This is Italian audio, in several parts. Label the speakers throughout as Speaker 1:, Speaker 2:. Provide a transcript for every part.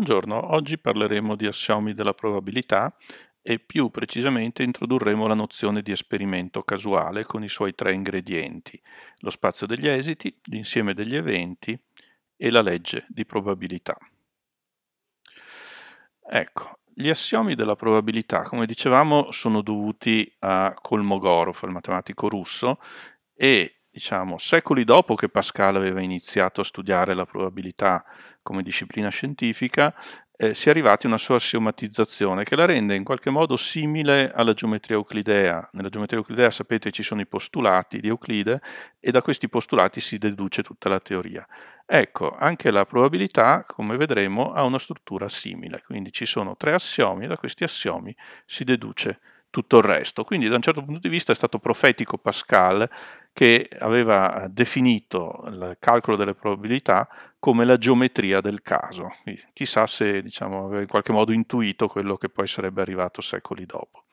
Speaker 1: Buongiorno, oggi parleremo di assiomi della probabilità e più precisamente introdurremo la nozione di esperimento casuale con i suoi tre ingredienti, lo spazio degli esiti, l'insieme degli eventi e la legge di probabilità. Ecco, gli assiomi della probabilità, come dicevamo, sono dovuti a Kolmogorov, il matematico russo, e diciamo secoli dopo che Pascal aveva iniziato a studiare la probabilità come disciplina scientifica, eh, si è arrivati a una sua assiomatizzazione che la rende in qualche modo simile alla geometria euclidea. Nella geometria euclidea, sapete, ci sono i postulati di Euclide e da questi postulati si deduce tutta la teoria. Ecco, anche la probabilità, come vedremo, ha una struttura simile, quindi ci sono tre assiomi e da questi assiomi si deduce tutto il resto. Quindi da un certo punto di vista è stato profetico Pascal che aveva eh, definito il calcolo delle probabilità come la geometria del caso. Quindi, chissà se diciamo, aveva in qualche modo intuito quello che poi sarebbe arrivato secoli dopo.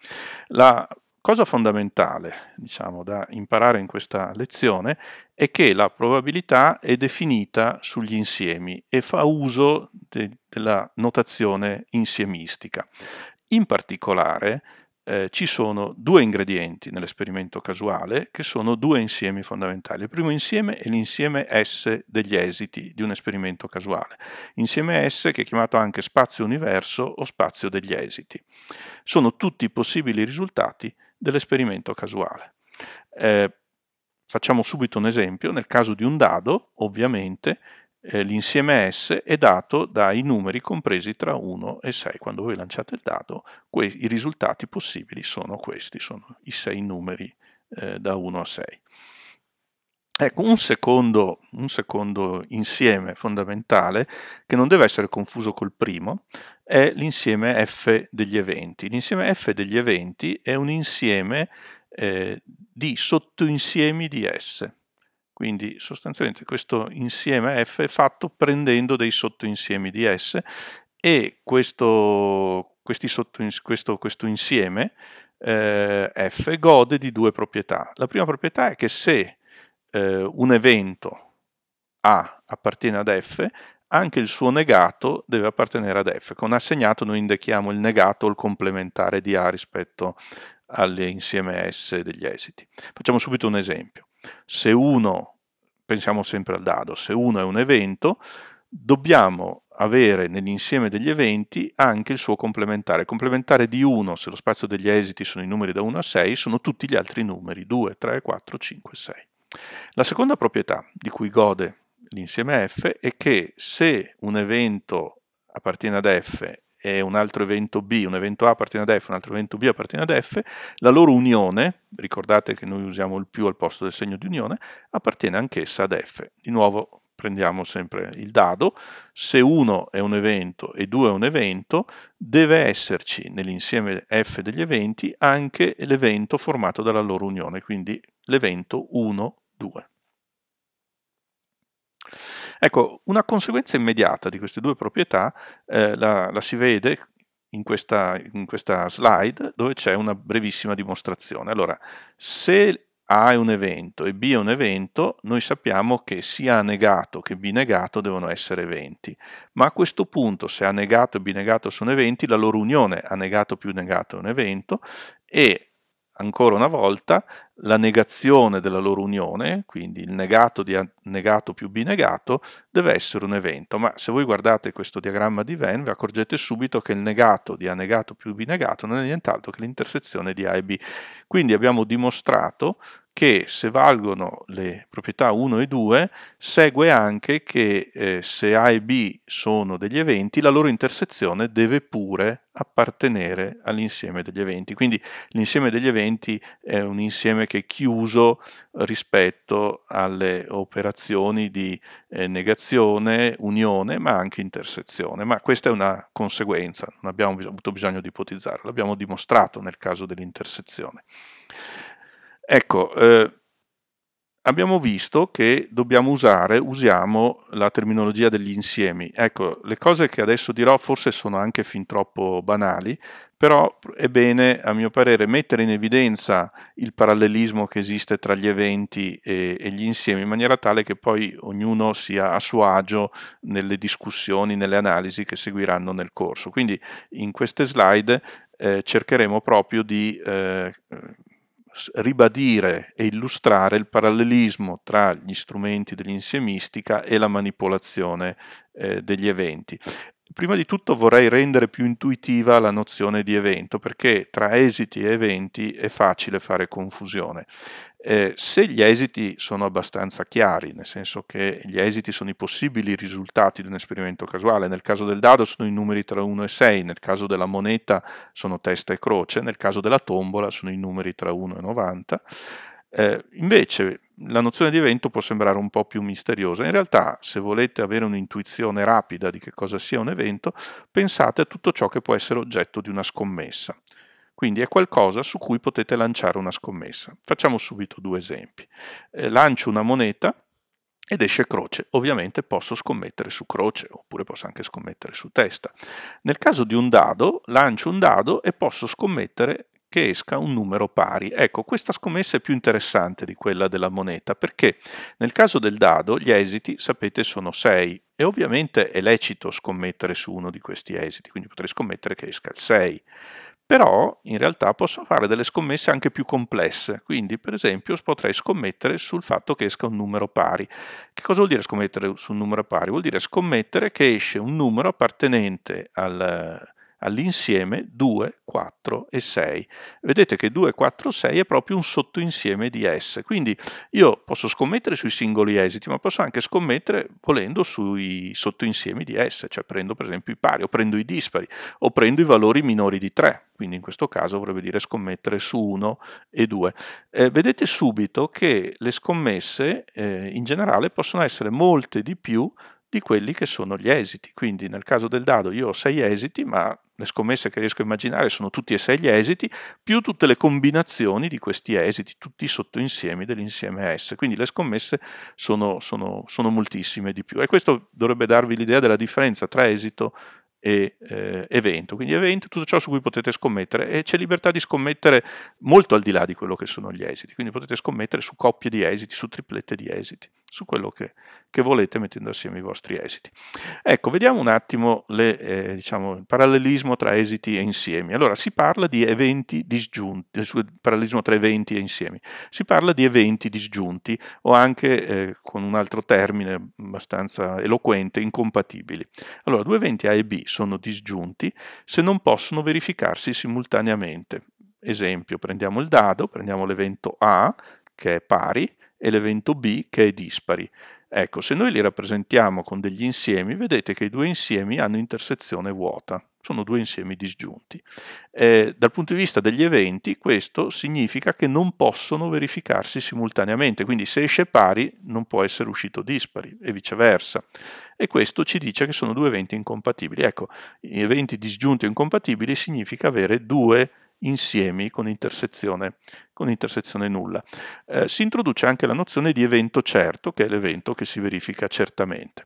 Speaker 1: La cosa fondamentale diciamo, da imparare in questa lezione è che la probabilità è definita sugli insiemi e fa uso de della notazione insiemistica. In particolare, eh, ci sono due ingredienti nell'esperimento casuale che sono due insiemi fondamentali. Il primo insieme è l'insieme S degli esiti di un esperimento casuale, insieme S che è chiamato anche spazio universo o spazio degli esiti. Sono tutti i possibili risultati dell'esperimento casuale. Eh, facciamo subito un esempio, nel caso di un dado, ovviamente, eh, l'insieme S è dato dai numeri compresi tra 1 e 6. Quando voi lanciate il dado, i risultati possibili sono questi, sono i 6 numeri eh, da 1 a 6. Ecco, un secondo, un secondo, insieme fondamentale, che non deve essere confuso col primo, è l'insieme F degli eventi. L'insieme F degli eventi è un insieme eh, di sottoinsiemi di S. Quindi sostanzialmente questo insieme F è fatto prendendo dei sottoinsiemi di S e questo, sotto, questo, questo insieme eh, F gode di due proprietà. La prima proprietà è che se eh, un evento A appartiene ad F, anche il suo negato deve appartenere ad F. Con assegnato noi indichiamo il negato o il complementare di A rispetto all'insieme S degli esiti. Facciamo subito un esempio. Se uno, pensiamo sempre al dado, se uno è un evento, dobbiamo avere nell'insieme degli eventi anche il suo complementare. Complementare di 1, se lo spazio degli esiti sono i numeri da 1 a 6, sono tutti gli altri numeri, 2, 3, 4, 5, 6. La seconda proprietà di cui gode l'insieme F è che se un evento appartiene ad F e un altro evento B, un evento A appartiene ad F, un altro evento B appartiene ad F, la loro unione, ricordate che noi usiamo il più al posto del segno di unione, appartiene anch'essa ad F. Di nuovo prendiamo sempre il dado, se 1 è un evento e 2 è un evento, deve esserci nell'insieme F degli eventi anche l'evento formato dalla loro unione, quindi l'evento 1, 2. Ecco, una conseguenza immediata di queste due proprietà eh, la, la si vede in questa, in questa, slide dove c'è una brevissima dimostrazione. Allora, se A è un evento e B è un evento, noi sappiamo che sia A negato che B negato devono essere eventi, ma a questo punto se A negato e B negato sono eventi, la loro unione A negato più negato è un evento e ancora una volta la negazione della loro unione, quindi il negato di negato più b negato, deve essere un evento. Ma se voi guardate questo diagramma di Venn vi accorgete subito che il negato di a negato più b negato non è nient'altro che l'intersezione di a e b. Quindi abbiamo dimostrato che se valgono le proprietà 1 e 2 segue anche che eh, se A e B sono degli eventi la loro intersezione deve pure appartenere all'insieme degli eventi. Quindi l'insieme degli eventi è un insieme che è chiuso rispetto alle operazioni di eh, negazione, unione, ma anche intersezione. Ma questa è una conseguenza, non abbiamo avuto bisogno di ipotizzarla, l'abbiamo dimostrato nel caso dell'intersezione. Ecco, eh, abbiamo visto che dobbiamo usare, usiamo la terminologia degli insiemi. Ecco, le cose che adesso dirò forse sono anche fin troppo banali, però è bene, a mio parere, mettere in evidenza il parallelismo che esiste tra gli eventi e, e gli insiemi, in maniera tale che poi ognuno sia a suo agio nelle discussioni, nelle analisi che seguiranno nel corso. Quindi in queste slide eh, cercheremo proprio di... Eh, ribadire e illustrare il parallelismo tra gli strumenti dell'insiemistica e la manipolazione eh, degli eventi. Prima di tutto vorrei rendere più intuitiva la nozione di evento, perché tra esiti e eventi è facile fare confusione. Eh, se gli esiti sono abbastanza chiari, nel senso che gli esiti sono i possibili risultati di un esperimento casuale, nel caso del dado sono i numeri tra 1 e 6, nel caso della moneta sono testa e croce, nel caso della tombola sono i numeri tra 1 e 90, eh, invece la nozione di evento può sembrare un po' più misteriosa. In realtà, se volete avere un'intuizione rapida di che cosa sia un evento, pensate a tutto ciò che può essere oggetto di una scommessa. Quindi è qualcosa su cui potete lanciare una scommessa. Facciamo subito due esempi. Eh, lancio una moneta ed esce croce. Ovviamente posso scommettere su croce, oppure posso anche scommettere su testa. Nel caso di un dado, lancio un dado e posso scommettere che esca un numero pari. Ecco, questa scommessa è più interessante di quella della moneta perché nel caso del dado gli esiti, sapete, sono 6 e ovviamente è lecito scommettere su uno di questi esiti, quindi potrei scommettere che esca il 6. Però in realtà posso fare delle scommesse anche più complesse, quindi per esempio potrei scommettere sul fatto che esca un numero pari. Che cosa vuol dire scommettere su un numero pari? Vuol dire scommettere che esce un numero appartenente al, all'insieme 2, 4 e 6. Vedete che 2, 4, 6 è proprio un sottoinsieme di S, quindi io posso scommettere sui singoli esiti, ma posso anche scommettere volendo sui sottoinsiemi di S, cioè prendo per esempio i pari, o prendo i dispari, o prendo i valori minori di 3, quindi in questo caso vorrebbe dire scommettere su 1 e 2. Eh, vedete subito che le scommesse eh, in generale possono essere molte di più di quelli che sono gli esiti. Quindi nel caso del dado io ho sei esiti, ma le scommesse che riesco a immaginare sono tutti e sei gli esiti, più tutte le combinazioni di questi esiti, tutti i sottoinsiemi dell'insieme S. Quindi le scommesse sono, sono, sono moltissime di più. E questo dovrebbe darvi l'idea della differenza tra esito e eh, evento. Quindi evento, tutto ciò su cui potete scommettere e c'è libertà di scommettere molto al di là di quello che sono gli esiti. Quindi potete scommettere su coppie di esiti, su triplette di esiti su quello che, che, volete mettendo assieme i vostri esiti. Ecco, vediamo un attimo le, eh, diciamo, il parallelismo tra esiti e insiemi. Allora, si parla di eventi disgiunti, eh, parallelismo tra eventi e insiemi, si parla di eventi disgiunti o anche, eh, con un altro termine abbastanza eloquente, incompatibili. Allora, due eventi A e B sono disgiunti se non possono verificarsi simultaneamente. Esempio, prendiamo il dado, prendiamo l'evento A che è pari, e l'evento B che è dispari. Ecco, se noi li rappresentiamo con degli insiemi, vedete che i due insiemi hanno intersezione vuota, sono due insiemi disgiunti. Eh, dal punto di vista degli eventi, questo significa che non possono verificarsi simultaneamente, quindi se esce pari non può essere uscito dispari e viceversa. E questo ci dice che sono due eventi incompatibili. Ecco, eventi disgiunti o incompatibili significa avere due eventi insiemi con intersezione, con intersezione nulla. Eh, si introduce anche la nozione di evento certo, che è l'evento che si verifica certamente.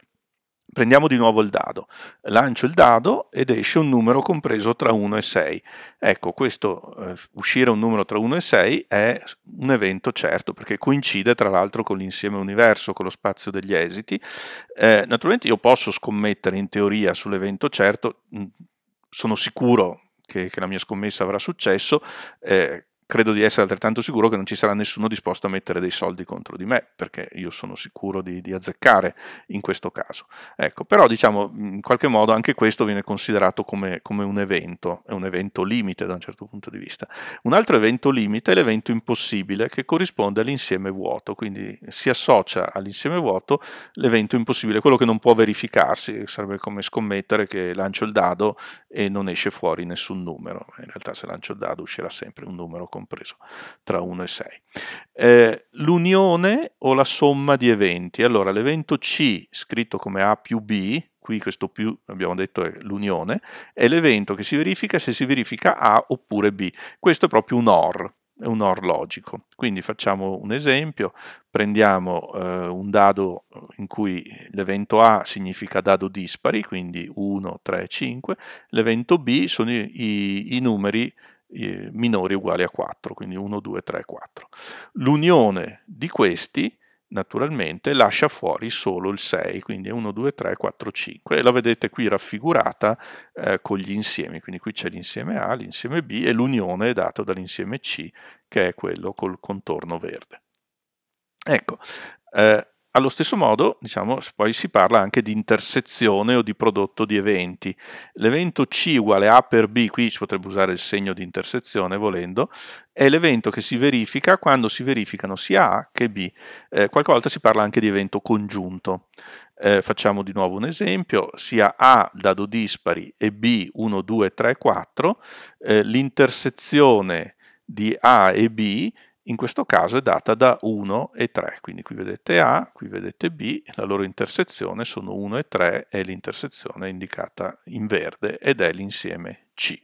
Speaker 1: Prendiamo di nuovo il dado, lancio il dado ed esce un numero compreso tra 1 e 6. Ecco, questo eh, uscire un numero tra 1 e 6 è un evento certo, perché coincide tra l'altro con l'insieme universo, con lo spazio degli esiti. Eh, naturalmente io posso scommettere in teoria sull'evento certo, sono sicuro che, che la mia scommessa avrà successo, eh, credo di essere altrettanto sicuro che non ci sarà nessuno disposto a mettere dei soldi contro di me, perché io sono sicuro di, di azzeccare in questo caso. Ecco, però diciamo, in qualche modo anche questo viene considerato come, come un evento, è un evento limite da un certo punto di vista. Un altro evento limite è l'evento impossibile che corrisponde all'insieme vuoto, quindi si associa all'insieme vuoto l'evento impossibile, quello che non può verificarsi, sarebbe come scommettere che lancio il dado e non esce fuori nessun numero, in realtà se lancio il dado uscirà sempre un numero. Con compreso tra 1 e 6. Eh, l'unione o la somma di eventi. Allora, l'evento C, scritto come A più B, qui questo più abbiamo detto è l'unione, è l'evento che si verifica se si verifica A oppure B. Questo è proprio un OR, è un OR logico. Quindi facciamo un esempio, prendiamo eh, un dado in cui l'evento A significa dado dispari, quindi 1, 3, 5, l'evento B sono i, i, i numeri eh, minori uguali a 4, quindi 1, 2, 3, 4. L'unione di questi naturalmente lascia fuori solo il 6, quindi 1, 2, 3, 4, 5 e la vedete qui raffigurata eh, con gli insiemi, quindi qui c'è l'insieme A, l'insieme B e l'unione è data dall'insieme C che è quello col contorno verde. Ecco, eh, allo stesso modo, diciamo, poi si parla anche di intersezione o di prodotto di eventi. L'evento C uguale A per B, qui si potrebbe usare il segno di intersezione volendo, è l'evento che si verifica quando si verificano sia A che B. Eh, qualche volta si parla anche di evento congiunto. Eh, facciamo di nuovo un esempio, sia A dado dispari e B 1, 2, 3, 4, eh, l'intersezione di A e B in questo caso è data da 1 e 3, quindi qui vedete A, qui vedete B, la loro intersezione sono 1 e 3 e l'intersezione è indicata in verde ed è l'insieme C.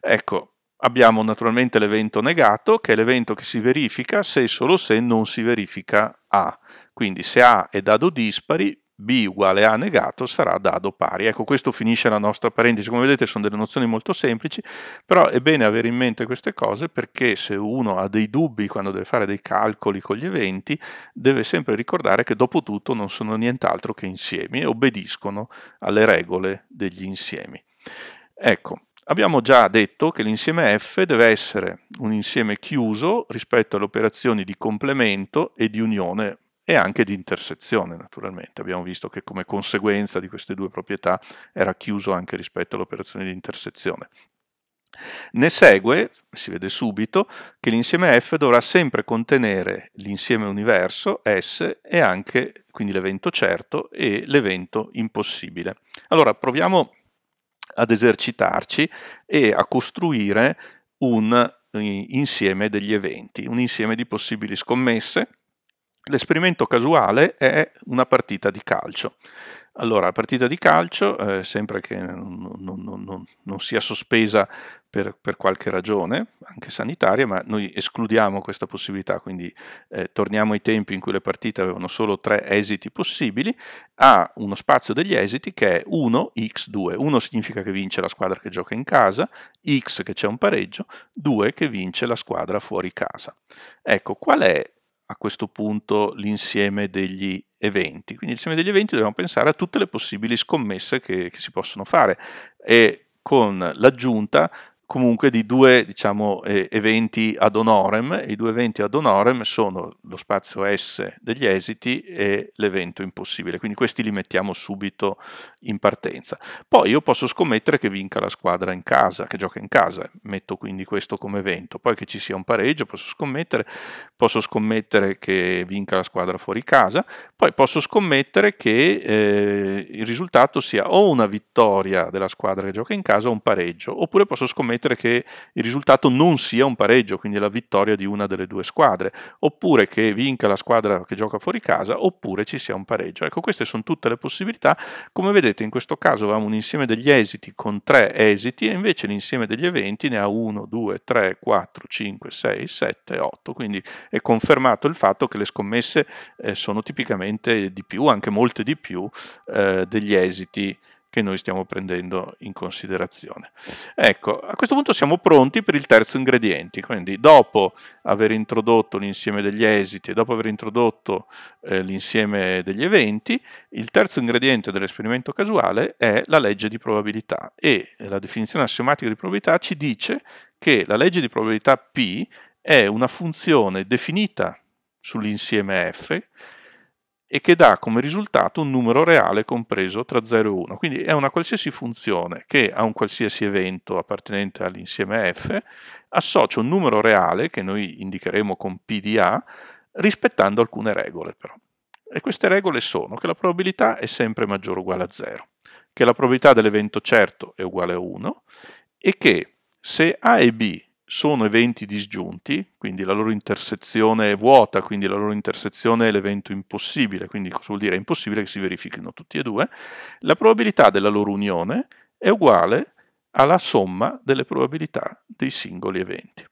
Speaker 1: Ecco, abbiamo naturalmente l'evento negato, che è l'evento che si verifica se e solo se non si verifica A. Quindi se A è dado dispari, b uguale a negato sarà dado pari. Ecco, questo finisce la nostra parentesi. Come vedete sono delle nozioni molto semplici, però è bene avere in mente queste cose perché se uno ha dei dubbi quando deve fare dei calcoli con gli eventi, deve sempre ricordare che dopo tutto non sono nient'altro che insiemi e obbediscono alle regole degli insiemi. Ecco, Abbiamo già detto che l'insieme F deve essere un insieme chiuso rispetto alle operazioni di complemento e di unione e anche di intersezione naturalmente. Abbiamo visto che come conseguenza di queste due proprietà era chiuso anche rispetto all'operazione di intersezione. Ne segue, si vede subito, che l'insieme F dovrà sempre contenere l'insieme universo S e anche quindi l'evento certo e l'evento impossibile. Allora proviamo ad esercitarci e a costruire un eh, insieme degli eventi, un insieme di possibili scommesse L'esperimento casuale è una partita di calcio. Allora, la partita di calcio, eh, sempre che non, non, non, non sia sospesa per, per, qualche ragione, anche sanitaria, ma noi escludiamo questa possibilità, quindi eh, torniamo ai tempi in cui le partite avevano solo tre esiti possibili, ha uno spazio degli esiti che è 1, x2. 1 significa che vince la squadra che gioca in casa, x che c'è un pareggio, 2 che vince la squadra fuori casa. Ecco, qual è a questo punto l'insieme degli eventi. Quindi insieme degli eventi dobbiamo pensare a tutte le possibili scommesse che, che si possono fare e con l'aggiunta comunque di due diciamo, eh, eventi ad honorem. I due eventi ad honorem sono lo spazio S degli esiti e l'evento impossibile. Quindi questi li mettiamo subito in partenza. Poi io posso scommettere che vinca la squadra in casa, che gioca in casa. Metto quindi questo come evento. Poi che ci sia un pareggio posso scommettere. Posso scommettere che vinca la squadra fuori casa. Poi posso scommettere che eh, il risultato sia o una vittoria della squadra che gioca in casa o un pareggio. Oppure posso scommettere ammettere che il risultato non sia un pareggio, quindi la vittoria di una delle due squadre, oppure che vinca la squadra che gioca fuori casa, oppure ci sia un pareggio. Ecco, queste sono tutte le possibilità. Come vedete in questo caso avevamo un insieme degli esiti con tre esiti e invece l'insieme degli eventi ne ha 1, 2, 3, 4, 5, 6, 7, 8, quindi è confermato il fatto che le scommesse eh, sono tipicamente di più, anche molte di più, eh, degli esiti che noi stiamo prendendo in considerazione. Ecco, a questo punto siamo pronti per il terzo ingrediente, quindi dopo aver introdotto l'insieme degli esiti e dopo aver introdotto eh, l'insieme degli eventi, il terzo ingrediente dell'esperimento casuale è la legge di probabilità e la definizione assiomatica di probabilità ci dice che la legge di probabilità P è una funzione definita sull'insieme F e che dà come risultato un numero reale compreso tra 0 e 1. Quindi è una qualsiasi funzione che a un qualsiasi evento appartenente all'insieme f associa un numero reale che noi indicheremo con p di a rispettando alcune regole però. E queste regole sono che la probabilità è sempre maggiore o uguale a 0, che la probabilità dell'evento certo è uguale a 1 e che se A e B sono eventi disgiunti, quindi la loro intersezione è vuota, quindi la loro intersezione è l'evento impossibile, quindi cosa vuol dire? È impossibile che si verifichino tutti e due, la probabilità della loro unione è uguale alla somma delle probabilità dei singoli eventi.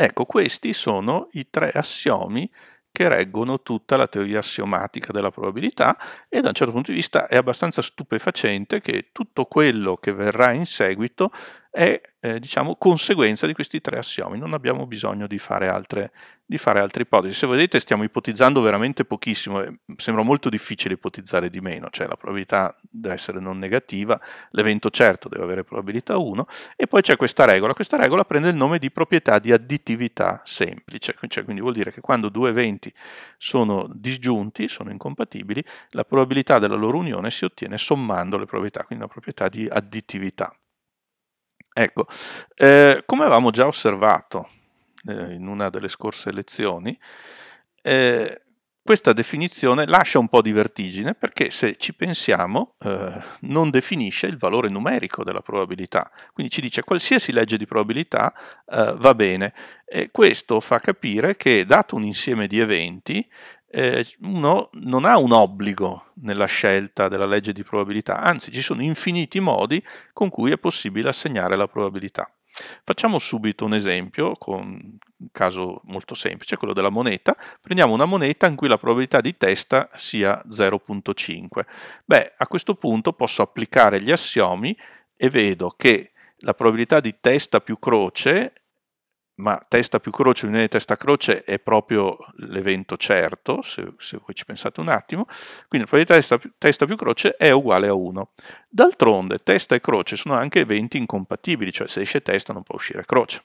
Speaker 1: Ecco, questi sono i tre assiomi che reggono tutta la teoria assiomatica della probabilità e da un certo punto di vista è abbastanza stupefacente che tutto quello che verrà in seguito è eh, diciamo, conseguenza di questi tre assiomi, non abbiamo bisogno di fare, altre, di fare, altre, ipotesi. Se vedete stiamo ipotizzando veramente pochissimo, eh, sembra molto difficile ipotizzare di meno, cioè la probabilità deve essere non negativa, l'evento certo deve avere probabilità 1 e poi c'è questa regola, questa regola prende il nome di proprietà di additività semplice, cioè, quindi vuol dire che quando due eventi sono disgiunti, sono incompatibili, la probabilità della loro unione si ottiene sommando le probabilità, quindi una proprietà di additività. Ecco, eh, come avevamo già osservato eh, in una delle scorse lezioni, eh, questa definizione lascia un po' di vertigine perché se ci pensiamo eh, non definisce il valore numerico della probabilità, quindi ci dice qualsiasi legge di probabilità eh, va bene e questo fa capire che dato un insieme di eventi eh, uno non ha un obbligo nella scelta della legge di probabilità, anzi ci sono infiniti modi con cui è possibile assegnare la probabilità. Facciamo subito un esempio con un caso molto semplice, quello della moneta. Prendiamo una moneta in cui la probabilità di testa sia 0.5. Beh, a questo punto posso applicare gli assiomi e vedo che la probabilità di testa più croce ma testa più croce, unione di testa croce è proprio l'evento certo, se, se voi ci pensate un attimo, quindi la probabilità testa, testa più croce è uguale a 1. D'altronde testa e croce sono anche eventi incompatibili, cioè se esce testa non può uscire croce.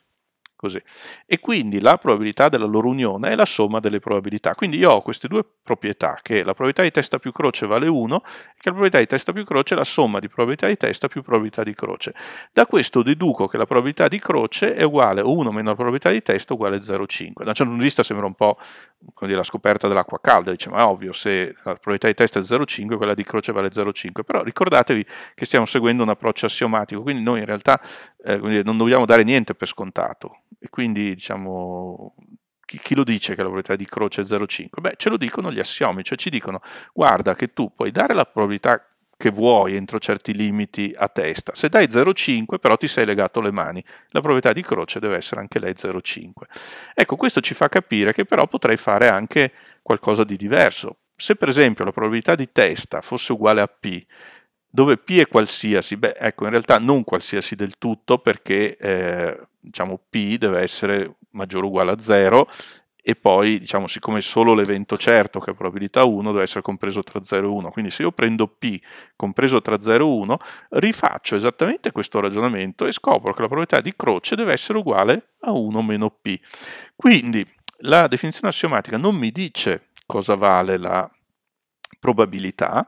Speaker 1: Così. E quindi la probabilità della loro unione è la somma delle probabilità. Quindi io ho queste due proprietà, che la probabilità di testa più croce vale 1 e che la probabilità di testa più croce è la somma di probabilità di testa più probabilità di croce. Da questo deduco che la probabilità di croce è uguale a 1 meno la probabilità di testa uguale a 0,5. Da un certo vista sembra un po' dire, la scoperta dell'acqua calda, dice ma è ovvio se la probabilità di testa è 0,5 quella di croce vale 0,5, però ricordatevi che stiamo seguendo un approccio assiomatico, quindi noi in realtà eh, non dobbiamo dare niente per scontato. E quindi, diciamo, chi, chi, lo dice che la probabilità di croce è 0,5? Beh, ce lo dicono gli assiomi, cioè ci dicono, guarda che tu puoi dare la probabilità che vuoi entro certi limiti a testa. Se dai 0,5 però ti sei legato le mani, la probabilità di croce deve essere anche lei 0,5. Ecco, questo ci fa capire che però potrei fare anche qualcosa di diverso. Se per esempio la probabilità di testa fosse uguale a P, dove P è qualsiasi, beh ecco in realtà non qualsiasi del tutto perché eh, diciamo P deve essere maggiore o uguale a 0 e poi diciamo siccome è solo l'evento certo che ha probabilità 1 deve essere compreso tra 0 e 1 quindi se io prendo p compreso tra 0 e 1 rifaccio esattamente questo ragionamento e scopro che la probabilità di croce deve essere uguale a 1 meno p quindi la definizione assiomatica non mi dice cosa vale la probabilità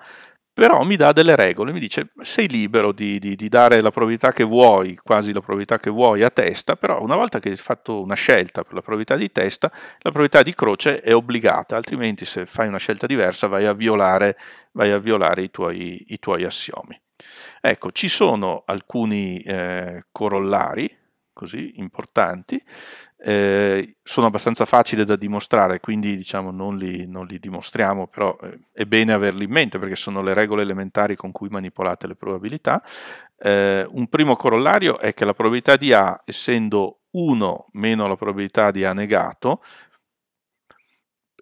Speaker 1: però mi dà delle regole, mi dice sei libero di, di, di, dare la probabilità che vuoi, quasi la probabilità che vuoi a testa, però una volta che hai fatto una scelta per la probabilità di testa, la probabilità di croce è obbligata, altrimenti se fai una scelta diversa vai a violare, vai a violare i, tuoi, i, tuoi, assiomi. Ecco, ci sono alcuni eh, corollari così importanti eh, sono abbastanza facili da dimostrare, quindi diciamo non li, non li dimostriamo, però eh, è bene averli in mente perché sono le regole elementari con cui manipolate le probabilità. Eh, un primo corollario è che la probabilità di A, essendo 1 meno la probabilità di A negato,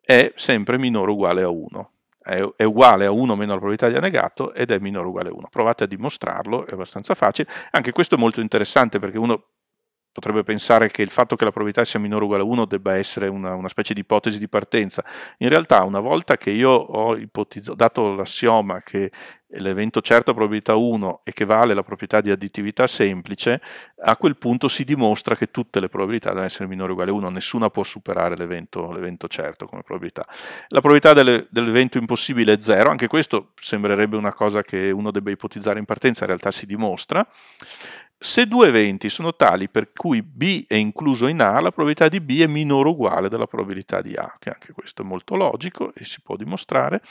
Speaker 1: è sempre minore o uguale a 1 è, uguale a 1 meno la probabilità di A negato ed è minore o uguale a 1. Provate a dimostrarlo, è abbastanza facile. Anche questo è molto interessante perché uno potrebbe pensare che il fatto che la probabilità sia minore o uguale a 1 debba essere una, una specie di ipotesi di partenza. In realtà, una volta che io ho dato l'assioma che l'evento certo ha probabilità 1 e che vale la proprietà di additività semplice, a quel punto si dimostra che tutte le probabilità devono essere minore o uguale a 1, nessuna può superare l'evento, certo come probabilità. La probabilità dell'evento impossibile è 0, anche questo sembrerebbe una cosa che uno debba ipotizzare in partenza, in realtà si dimostra. Se due eventi sono tali per cui B è incluso in A, la probabilità di B è minore o uguale della probabilità di A, che anche questo è molto logico e si può dimostrare.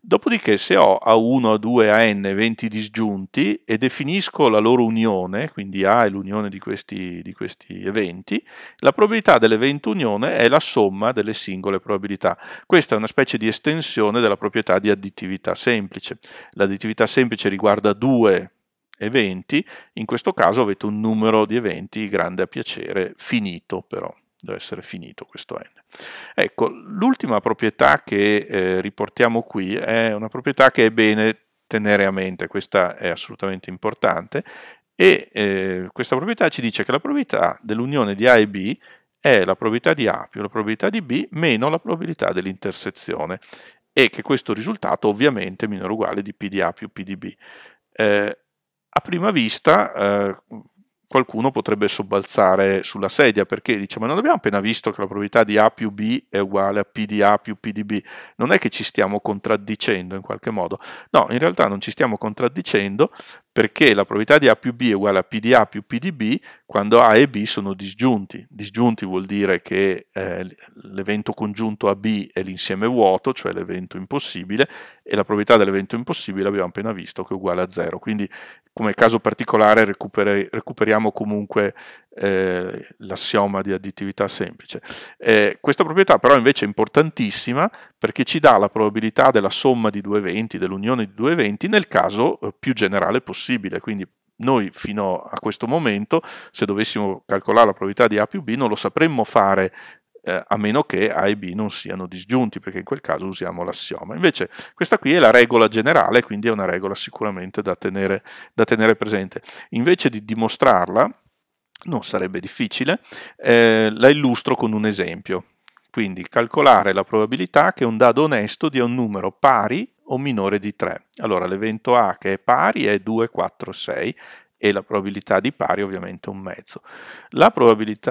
Speaker 1: Dopodiché se ho A1, A2, AN eventi disgiunti e definisco la loro unione, quindi A è l'unione di questi, di questi eventi, la probabilità dell'evento unione è la somma delle singole probabilità. Questa è una specie di estensione della proprietà di additività semplice. L'additività semplice riguarda due eventi, in questo caso avete un numero di eventi grande a piacere, finito però, deve essere finito questo n. Ecco, l'ultima proprietà che eh, riportiamo qui è una proprietà che è bene tenere a mente, questa è assolutamente importante, e eh, questa proprietà ci dice che la probabilità dell'unione di A e B è la probabilità di A più la probabilità di B meno la probabilità dell'intersezione e che questo risultato ovviamente è minore o uguale di P di A più P di B. Eh, a prima vista eh, qualcuno potrebbe sobbalzare sulla sedia perché dice ma non abbiamo appena visto che la probabilità di A più B è uguale a P di A più P di B, non è che ci stiamo contraddicendo in qualche modo, no in realtà non ci stiamo contraddicendo perché la probabilità di A più B è uguale a P di A più P di B quando A e B sono disgiunti. Disgiunti vuol dire che eh, l'evento congiunto a B è l'insieme vuoto, cioè l'evento impossibile, e la probabilità dell'evento impossibile abbiamo appena visto che è uguale a 0. Quindi come caso particolare recuperi recuperiamo comunque eh, l'assioma di additività semplice. Eh, questa proprietà però invece è importantissima perché ci dà la probabilità della somma di due eventi, dell'unione di due eventi nel caso eh, più generale possibile, quindi noi fino a questo momento, se dovessimo calcolare la probabilità di A più B, non lo sapremmo fare eh, a meno che A e B non siano disgiunti, perché in quel caso usiamo l'assioma. Invece questa qui è la regola generale, quindi è una regola sicuramente da tenere, da tenere presente. Invece di dimostrarla, non sarebbe difficile, eh, la illustro con un esempio. Quindi calcolare la probabilità che un dado onesto dia un numero pari o minore di 3. Allora l'evento A che è pari è 2, 4, 6 e la probabilità di pari ovviamente un mezzo.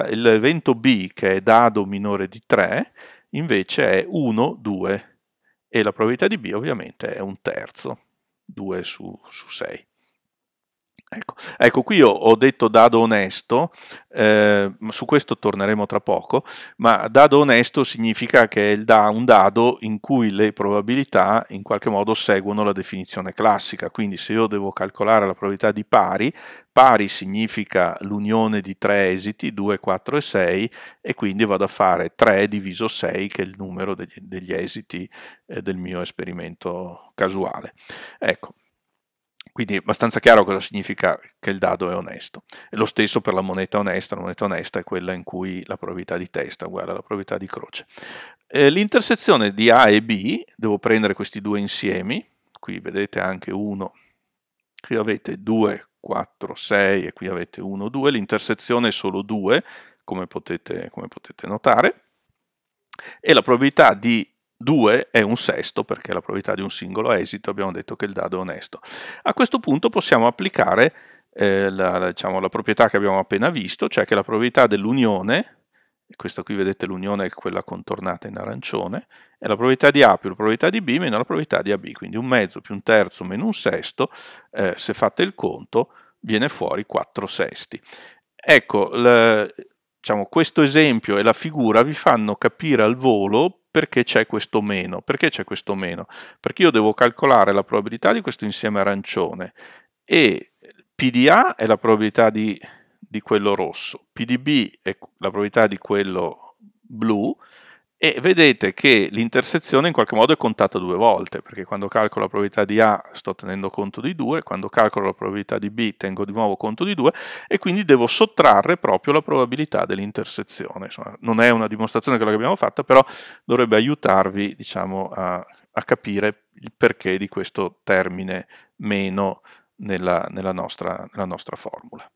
Speaker 1: l'evento B che è dado minore di 3 invece è 1, 2 e la probabilità di B ovviamente è un terzo, 2 su, su 6. Ecco. ecco, qui ho detto dado onesto, eh, su questo torneremo tra poco, ma dado onesto significa che è da, un dado in cui le probabilità in qualche modo seguono la definizione classica, quindi se io devo calcolare la probabilità di pari, pari significa l'unione di tre esiti, 2, 4 e 6, e quindi vado a fare 3 diviso 6 che è il numero degli, degli esiti eh, del mio esperimento casuale. Ecco, quindi è abbastanza chiaro cosa significa che il dado è onesto. E lo stesso per la moneta onesta, la moneta onesta è quella in cui la probabilità di testa è uguale alla probabilità di croce. Eh, l'intersezione di A e B, devo prendere questi due insiemi, qui vedete anche 1, qui avete 2, 4, 6 e qui avete 1, 2, l'intersezione è solo 2, come potete, come potete notare, e la probabilità di 2 è un sesto perché la probabilità di un singolo esito, abbiamo detto che il dado è onesto. A questo punto possiamo applicare eh, la, la, diciamo, la proprietà che abbiamo appena visto, cioè che la probabilità dell'unione, questa qui vedete l'unione è quella contornata in arancione, è la probabilità di A più la probabilità di B meno la probabilità di AB, quindi un mezzo più un terzo meno un sesto, eh, se fate il conto viene fuori 4 sesti. Ecco, le, diciamo, questo esempio e la figura vi fanno capire al volo perché c'è questo meno? Perché c'è questo meno? Perché io devo calcolare la probabilità di questo insieme arancione e PDA è la probabilità di, di quello rosso, PDB è la probabilità di quello blu e vedete che l'intersezione in qualche modo è contata due volte, perché quando calcolo la probabilità di A sto tenendo conto di 2, quando calcolo la probabilità di B tengo di nuovo conto di 2 e quindi devo sottrarre proprio la probabilità dell'intersezione. Insomma, non è una dimostrazione quella che abbiamo fatto, però dovrebbe aiutarvi diciamo, a, a, capire il perché di questo termine meno nella, nella, nostra, nella nostra formula.